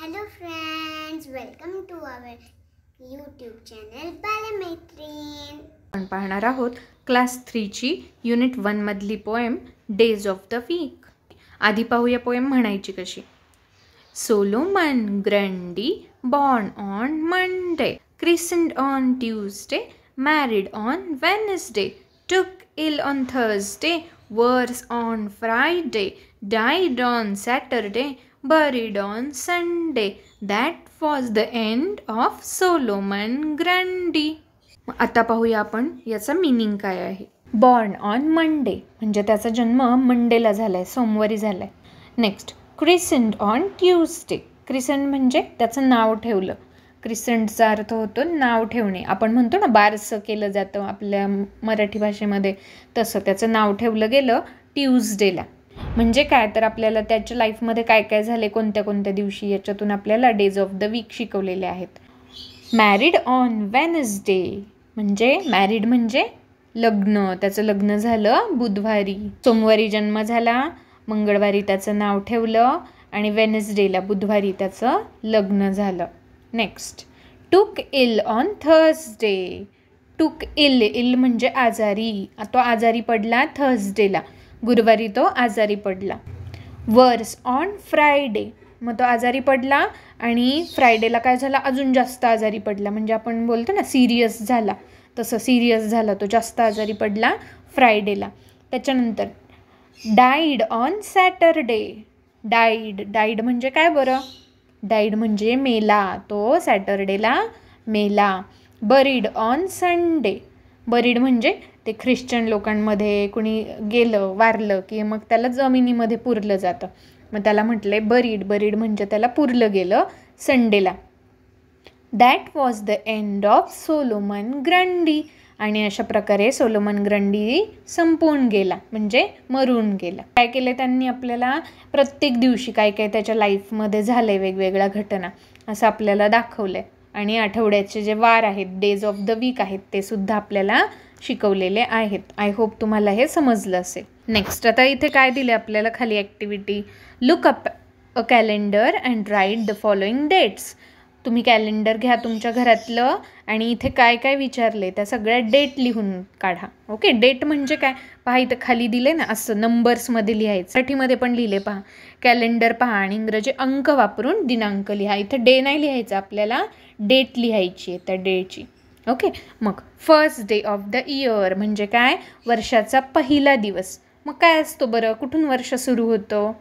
Hello friends welcome to our YouTube channel आपण पाहणार आहोत क्लास थ्रीची युनिट मधली poem days of the week आधी पाहूया पोएम म्हणायची कशी Solomon Grundy born on Monday christened on Tuesday married on Wednesday took ill on Thursday worse on Friday died on Saturday buried on Sunday. That was the end of Solomon Grundy. आता पाहूया आपण याचा meaning काय आहे born on Monday म्हणजे त्याचा जन्म मंडेला झाला आहे सोमवारी झाला next christened on Tuesday christened म्हणजे त्याचं नाव ठेवलं क्रिसेंटचा अर्थ होतो नाव ठेवणे आपण म्हणतो ना बारसं केलं जातं आपल्या मराठी भाषेमध्ये तसं त्याचं नाव ठेवलं गेलं ट्यूजडेला म्हणजे काय तर आपल्याला त्याच्या लाईफमध्ये काय काय झाले कोणत्या कोणत्या दिवशी याच्यातून आपल्याला डेज ऑफ द वीक शिकवलेले आहेत मॅरिड ऑन वेनसडे म्हणजे मॅरिड म्हणजे लग्न त्याचं लग्न झालं बुधवारी सोमवारी जन्म झाला मंगळवारी त्याचं नाव ठेवलं आणि वेनसडेला बुधवारी त्याचं लग्न झालं नेक्स्ट टूक इल ऑन थर्सडे टूक इल इल म्हणजे आजारी तो आजारी पडला थर्सडेला गुरुवारी तो आजारी पडला वर्स ऑन फ्रायडे मग तो आजारी पडला आणि फ्रायडेला काय झाला अजून जास्त आजारी पडला म्हणजे आपण बोलतो ना सिरियस झाला तसं सिरियस झाला तो जास्त आजारी पडला फ्रायडेला त्याच्यानंतर died on Saturday died died म्हणजे काय बरं डाईड म्हणजे मेला तो सॅटरडेला मेला बरीड ऑन संडे बरीड म्हणजे ते ख्रिश्चन लोकांमध्ये कुणी गेलं वारलं की मग त्याला जमिनीमध्ये पुरलं जातं मग त्याला म्हटलंय बरीड बरीड म्हणजे त्याला पुरलं गेलं संडेला that was the end of Solomon Grundy आणि अशा प्रकारे सोलोमन ग्रंडी संपून गेला म्हणजे मरून गेला काय केलं त्यांनी आपल्याला प्रत्येक दिवशी काय काय त्याच्या लाईफमध्ये झालंय वेगवेगळ्या घटना असं आपल्याला दाखवलं आहे आणि आठवड्याचे जे वार आहेत डेज ऑफ द वीक आहेत ते सुद्धा आपल्याला शिकवलेले आहेत आय होप तुम्हाला हे समजलं असेल नेक्स्ट आता इथे काय दिले आपल्याला खाली activity look up a calendar and write the following dates तुम्ही कॅलेंडर घ्या तुमच्या घरातलं आणि इथे काय काय विचारले त्या सगळ्या डेट लिहून काढा ओके डेट म्हणजे काय पहा इथं खाली दिले ना असं नंबर्समध्ये लिहायचं मराठीमध्ये पण लिहिले पहा कॅलेंडर पहा आणि इंग्रजी अंक वापरून दिनांक लिहा इथं डे नाही लिहायचा आपल्याला डेट लिहायची आहे त्या डेची ओके मग first day of the year म्हणजे काय वर्षाचा पहिला दिवस मग काय असतो बरं कुठून वर्ष सुरू होतं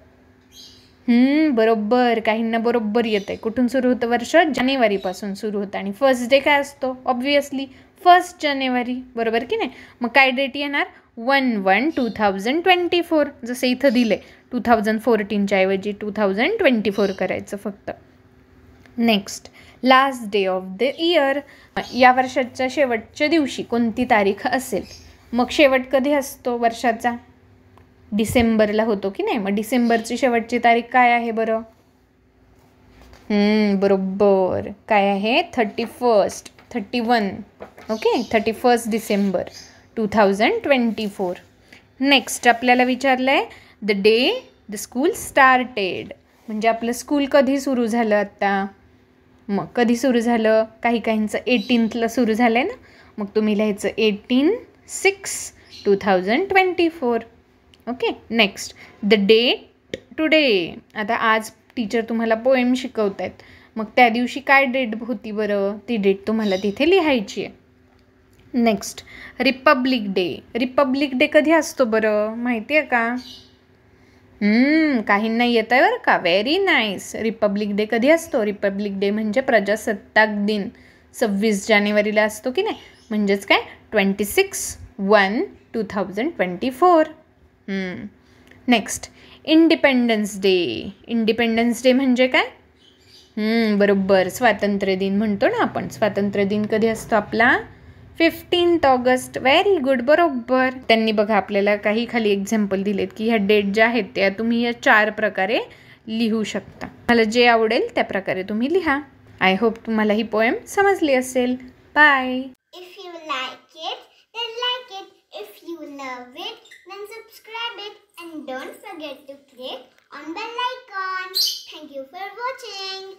बरोबर काहींना बरोबर येतं आहे कुठून सुरू होतं वर्ष जानेवारीपासून सुरू होतं आणि फर्स्ट डे काय असतो ऑब्व्हियसली फर्स्ट जानेवारी बरोबर की नाही मग काय डेट येणार one one two thousand twenty four जसं इथं दिलं आहे टू थाउजंड फोर्टीनच्या ऐवजी टू थाउजंड ट्वेंटी फोर करायचं फक्त next last day of the year या वर्षाच्या शेवटच्या दिवशी कोणती तारीख असेल मग शेवट कधी असतो वर्षाचा डिसेंबरला होतो की नाही मग डिसेंबरची शेवटची तारीख काय आहे बरं बरोबर काय आहे thirty first thirty one okay thirty first December two thousand twenty four next आपल्याला विचारलं आहे the day the school started म्हणजे आपलं स्कूल कधी सुरू झालं आत्ता मग कधी सुरू झालं काही काहींचं एटीनथला सुरू झालं आहे ना मग तुम्ही लिहायचं eighteen six two thousand twenty four okay next the date today आता आज टीचर तुम्हाला पोएम शिकवत आहेत मग त्या दिवशी काय डेट होती बरं ती डेट तुम्हाला तिथे लिहायची आहे next republic day republic day कधी असतो बरं माहिती आहे का काहींना येत आहे बरं का व्हेरी नाईस रिपब्लिक डे कधी असतो रिपब्लिक डे म्हणजे प्रजासत्ताक दिन सव्वीस जानेवारीला असतो की नाही म्हणजेच काय twenty six one two thousand twenty four next independence day independence day म्हणजे काय बरोबर स्वातंत्र्य दिन म्हणतो ना आपण स्वातंत्र्य दिन कधी असतो आपला फिफ्टीन्थ ऑगस्ट व्हेरी गुड बरोबर त्यांनी बघा आपल्याला काही खाली एक्झाम्पल दिलेत की ह्या डेट ज्या आहेत त्या तुम्ही या चार प्रकारे लिहू शकता मला जे आवडेल त्या प्रकारे तुम्ही लिहा आय होप तुम्हाला ही पोएम समजली असेल bye if you like it like it if you love it Then subscribe it and don't forget to click on like icon. Thank you for watching.